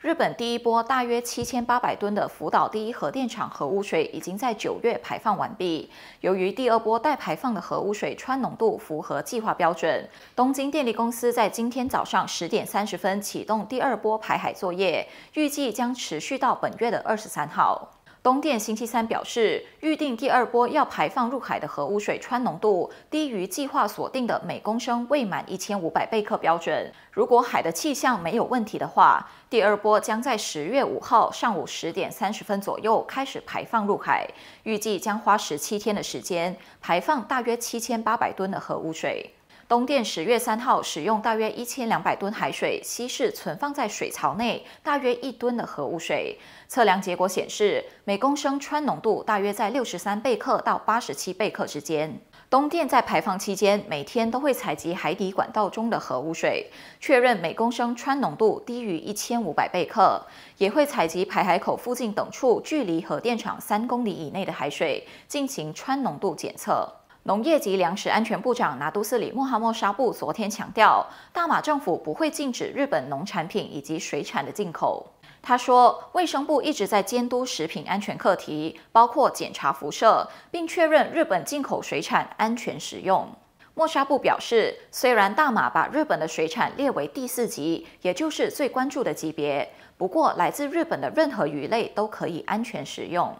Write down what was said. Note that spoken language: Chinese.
日本第一波大约七千八百吨的福岛第一核电厂核污水已经在九月排放完毕。由于第二波待排放的核污水氚浓度符合计划标准，东京电力公司在今天早上十点三十分启动第二波排海作业，预计将持续到本月的二十三号。东电星期三表示，预定第二波要排放入海的核污水，氚浓度低于计划锁定的每公升未满一千五百贝克标准。如果海的气象没有问题的话，第二波将在十月五号上午十点三十分左右开始排放入海，预计将花十七天的时间排放大约七千八百吨的核污水。东电十月三号使用大约一千两百吨海水稀释存放在水槽内大约一吨的核污水。测量结果显示，每公升氚浓度大约在六十三贝克到八十七贝克之间。东电在排放期间每天都会采集海底管道中的核污水，确认每公升氚浓度低于一千五百贝克，也会采集排海口附近等处距离核电厂三公里以内的海水进行氚浓度检测。农业及粮食安全部长拿督斯里莫哈莫沙布昨天强调，大马政府不会禁止日本农产品以及水产的进口。他说，卫生部一直在监督食品安全课题，包括检查辐射，并确认日本进口水产安全使用。莫沙布表示，虽然大马把日本的水产列为第四级，也就是最关注的级别，不过来自日本的任何鱼类都可以安全使用。